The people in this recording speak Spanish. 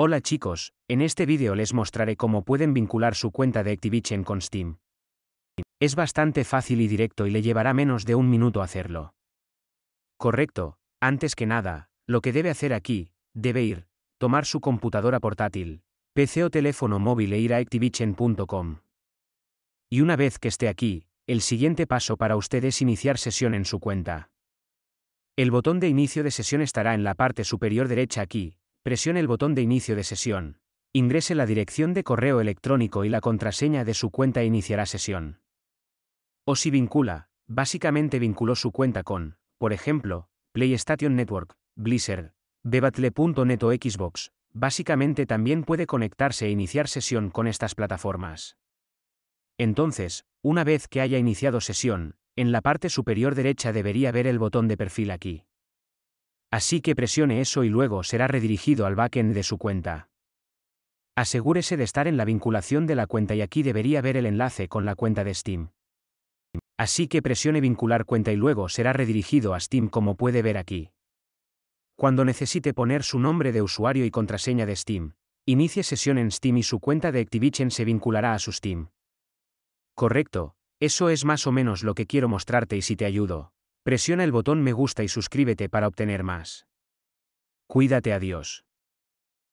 Hola chicos, en este vídeo les mostraré cómo pueden vincular su cuenta de Activision con Steam. Es bastante fácil y directo y le llevará menos de un minuto hacerlo. Correcto, antes que nada, lo que debe hacer aquí, debe ir, tomar su computadora portátil, PC o teléfono móvil e ir a activision.com. Y una vez que esté aquí, el siguiente paso para usted es iniciar sesión en su cuenta. El botón de inicio de sesión estará en la parte superior derecha aquí, presione el botón de inicio de sesión. Ingrese la dirección de correo electrónico y la contraseña de su cuenta e iniciará sesión. O si vincula, básicamente vinculó su cuenta con, por ejemplo, PlayStation Network, Blizzard, Bebatle.net o Xbox, básicamente también puede conectarse e iniciar sesión con estas plataformas. Entonces, una vez que haya iniciado sesión, en la parte superior derecha debería ver el botón de perfil aquí. Así que presione eso y luego será redirigido al backend de su cuenta. Asegúrese de estar en la vinculación de la cuenta y aquí debería ver el enlace con la cuenta de Steam. Así que presione vincular cuenta y luego será redirigido a Steam como puede ver aquí. Cuando necesite poner su nombre de usuario y contraseña de Steam, inicie sesión en Steam y su cuenta de Activision se vinculará a su Steam. Correcto, eso es más o menos lo que quiero mostrarte y si te ayudo, Presiona el botón me gusta y suscríbete para obtener más. Cuídate a Dios.